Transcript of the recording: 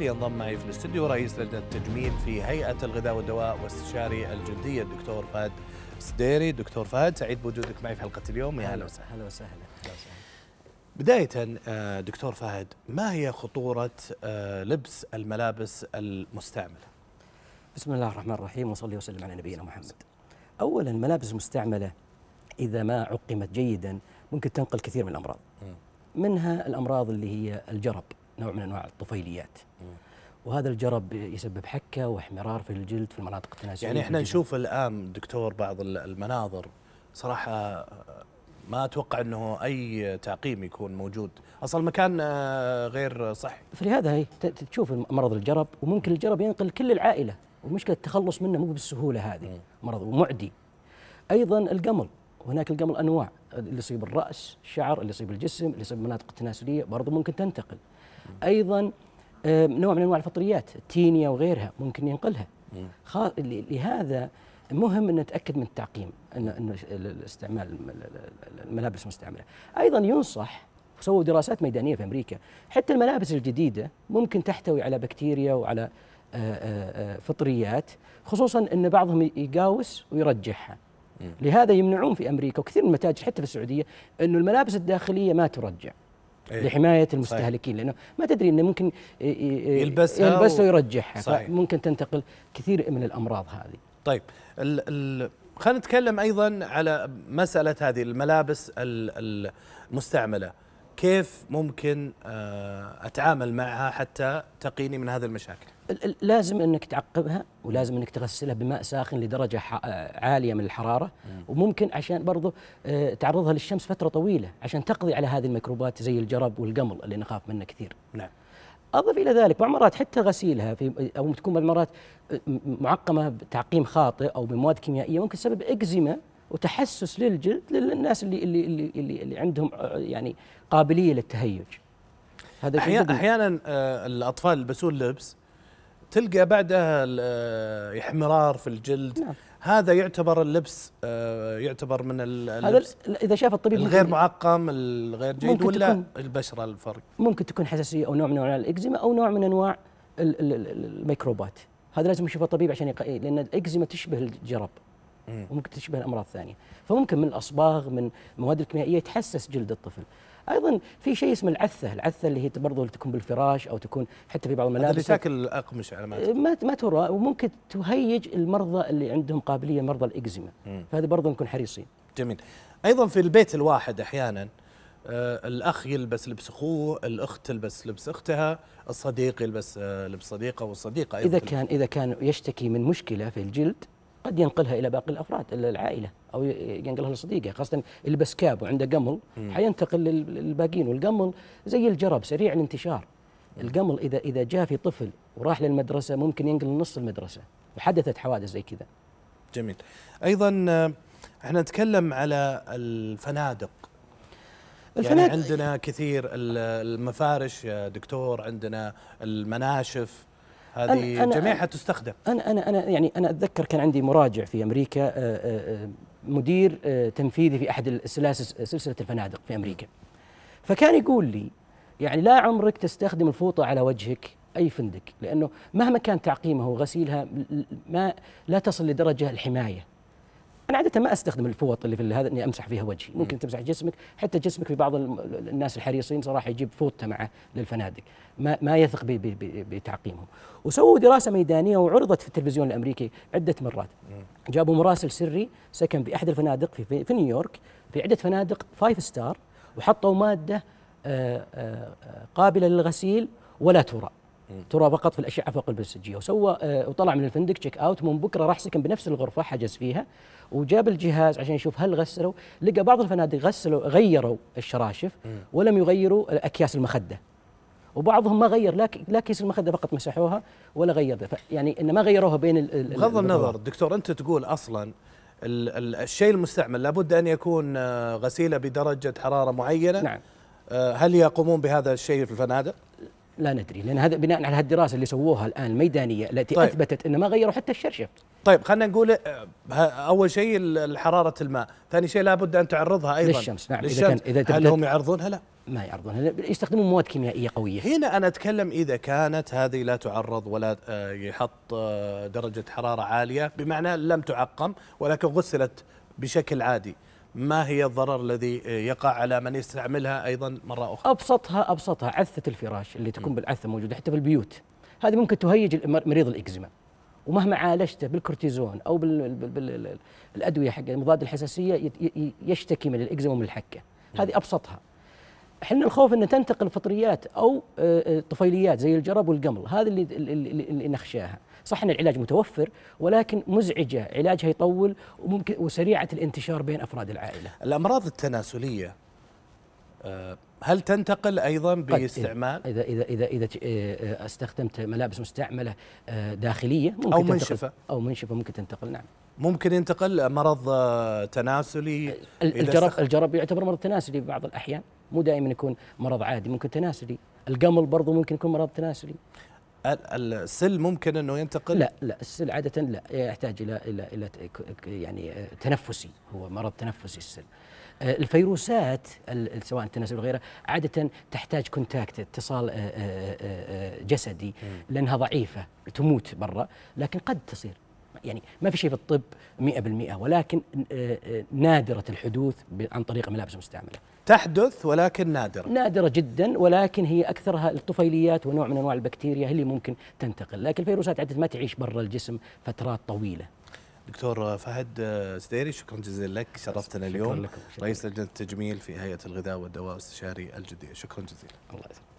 ينضم معي في الاستديو رئيس لجنه التجميل في هيئه الغذاء والدواء واستشاري الجلديه الدكتور فهد سديري دكتور فهد سعيد بوجودك معي في حلقه اليوم يا هلا وسهلا هلا وسهلا بدايه آه، دكتور فهد ما هي خطوره آه، لبس الملابس المستعمله بسم الله الرحمن الرحيم وصلي وسلم على نبينا محمد اولا الملابس المستعمله اذا ما عقمت جيدا ممكن تنقل كثير من الامراض منها الامراض اللي هي الجرب نوع من انواع الطفيليات وهذا الجرب يسبب حكه واحمرار في الجلد في المناطق التناسليه يعني احنا نشوف الان دكتور بعض المناظر صراحه آه، ما اتوقع انه اي تعقيم يكون موجود اصلا المكان آه، غير صحي فلهذا هي تشوف مرض الجرب وممكن الجرب ينقل كل العائله ومشكله التخلص منه مو بالسهوله هذه مرض معدي ايضا القمل وهناك القمل انواع آه، اللي يصيب الراس الشعر اللي يصيب الجسم اللي يصيب المناطق التناسليه برضه ممكن تنتقل ايضا آه، نوع من انواع الفطريات التينيا وغيرها ممكن ينقلها لهذا مهم ان نتاكد من التعقيم ان استعمال الملابس المستعمله ايضا ينصح سووا دراسات ميدانيه في امريكا حتى الملابس الجديده ممكن تحتوي على بكتيريا وعلى آه، آه، فطريات خصوصا ان بعضهم يقاوس ويرجعها لهذا يمنعون في امريكا وكثير من المتاجر حتى في السعوديه انه الملابس الداخليه ما ترجع إيه. لحمايه المستهلكين صحيح. لانه ما تدري انه ممكن إيه، إيه، يلبسها يلبسها ويرجعها ممكن تنتقل كثير من الامراض هذه طيب ال ال خلينا نتكلم ايضا على مساله هذه الملابس المستعمله كيف ممكن آه، اتعامل معها حتى تقيني من هذه المشاكل لازم انك تعقبها ولازم انك تغسلها بماء ساخن لدرجه آه، عاليه من الحراره وممكن عشان برضه آه، تعرضها للشمس فتره طويله عشان تقضي على هذه الميكروبات زي الجرب والقمل اللي نخاف منه كثير. نعم. اضف الى ذلك بعض المرات حتى غسيلها في او تكون بعض المرات آه، معقمه بتعقيم خاطئ او بمواد كيميائيه ممكن تسبب اكزيما وتحسس للجلد للناس اللي اللي اللي, اللي عندهم يعني قابليه للتهيج. هذا احيانا احيانا الاطفال يلبسون لبس تلقى بعدها آه، احمرار في الجلد نعم. هذا يعتبر اللبس آه، يعتبر من اللبس هذا اذا شاف الطبيب الغير معقم الغير جيد ولا البشره الفرق ممكن تكون حساسيه او نوع من انواع الاكزيما او نوع من انواع الميكروبات هذا لازم يشوفه الطبيب عشان يقيل إيه، لان الاكزيما تشبه الجرب وممكن تشبه الامراض الثانيه فممكن من الاصباغ من المواد الكيميائيه يتحسس جلد الطفل ايضا في شيء اسمه العثه، العثه اللي هي برضه تكون بالفراش او تكون حتى في بعض الملابس اللي تاكل الاقمشه على ما ما ترى وممكن تهيج المرضى اللي عندهم قابليه مرضى الاكزيما فهذا برضه نكون حريصين. جميل. ايضا في البيت الواحد احيانا آه الاخ يلبس لبس اخوه، الاخت تلبس لبس اختها، الصديق يلبس آه لبس صديقه والصديقه اذا كان اذا كان يشتكي من مشكله في الجلد قد ينقلها الى باقي الافراد العائله او ينقلها لصديقه خاصه اللي بس كاب وعنده قمل حينتقل للباقيين والقمل زي الجرب سريع الانتشار القمل اذا اذا جاء في طفل وراح للمدرسه ممكن ينقل نص المدرسه وحدثت حوادث زي كذا جميل ايضا احنا نتكلم على الفنادق يعني الفنادق يعني عندنا كثير المفارش يا دكتور عندنا المناشف هذه جميعها تستخدم أنا أنا أنا يعني أنا أتذكر كان عندي مراجع في أمريكا آه، آه، آه، مدير تنفيذي في أحد سلسلة الفنادق في أمريكا فكان يقول لي يعني لا عمرك تستخدم الفوطة على وجهك أي فندق لأنه مهما كان تعقيمها وغسيلها ما لا تصل لدرجة الحماية انا عاده ما استخدم الفوط اللي في هذا اني امسح فيها وجهي ممكن تمسح جسمك حتى جسمك في بعض الناس الحريصين صراحه يجيب فوطه معه للفنادق ما ما يثق بتعقيمهم وسووا دراسه ميدانيه وعرضت في التلفزيون الامريكي عده مرات جابوا مراسل سري سكن باحد الفنادق في, في نيويورك في عده فنادق فايف ستار وحطوا ماده آه، آه، آه، قابله للغسيل ولا ترى ترى فقط في الاشعه فوق البنسجيه وسوى آه، وطلع من الفندق تشيك اوت من بكره راح سكن بنفس الغرفه حجز فيها وجاب الجهاز عشان يشوف هل غسلوا لقى بعض الفنادق غسلوا غيروا الشراشف ولم يغيروا اكياس المخده وبعضهم ما غير لا كيس المخده فقط مسحوها ولا غير يعني ان ما غيروها بين بغض النظر دكتور انت تقول اصلا الشيء المستعمل لابد ان يكون آه، غسيله بدرجه حراره معينه نعم آه، هل يقومون بهذا الشيء في الفنادق؟ لا ندري لان هذا بناء على هالدراسه اللي سووها الان الميدانيه التي طيب اثبتت انه ما غيروا حتى الشرشف طيب خلينا نقول آه، اول شيء حراره الماء ثاني شيء لابد ان تعرضها ايضا للشمس نعم للشمس. اذا كان إذا هل هم يعرضونها لا ما يعرضونها يستخدمون مواد كيميائيه قويه هنا انا اتكلم اذا كانت هذه لا تعرض ولا آه، يحط آه، درجه حراره عاليه بمعنى لم تعقم ولكن غسلت بشكل عادي ما هي الضرر الذي يقع على من يستعملها ايضا مره اخرى؟ ابسطها ابسطها عثه الفراش اللي تكون بالعثه موجوده حتى في البيوت هذه ممكن تهيج مريض الاكزيما ومهما عالجته بالكورتيزون او بالادويه حق مضاد الحساسيه يشتكي من الاكزيما ومن الحكه هذه ابسطها احنا الخوف ان تنتقل فطريات او آه، آه، طفيليات زي الجرب والقمل هذا اللي اللي نخشاها صح ان العلاج متوفر ولكن مزعجه علاجها يطول وممكن وسريعه الانتشار بين افراد العائله الامراض التناسليه آه، هل تنتقل ايضا باستعمال اذا اذا اذا اذا استخدمت ملابس مستعمله داخليه ممكن او منشفه او منشفه ممكن تنتقل نعم ممكن ينتقل مرض آه، تناسلي الجرب الجرب يعتبر مرض تناسلي في بعض الاحيان مو دائما يكون مرض عادي ممكن تناسلي القمل برضه ممكن يكون مرض تناسلي السل ممكن انه ينتقل لا لا السل عاده لا يحتاج الى الى الى يعني آه، تنفسي هو مرض تنفسي السل آه، الفيروسات سواء التناسل وغيرها عاده تحتاج كونتاكت اتصال جسدي لانها ضعيفه تموت برا لكن قد تصير يعني ما في شيء في الطب 100% ولكن آه، آه، نادرة الحدوث عن طريق ملابس مستعملة تحدث ولكن نادرة نادرة جدا ولكن هي أكثرها الطفيليات ونوع من أنواع البكتيريا اللي ممكن تنتقل لكن الفيروسات عادة ما تعيش برا الجسم فترات طويلة دكتور فهد سديري آه، شكرا جزيلا لك شرفتنا اليوم شكرا لكم. شكرا رئيس لجنه التجميل في هيئه الغذاء والدواء الاستشاري الجديد شكرا جزيلا الله يسلمك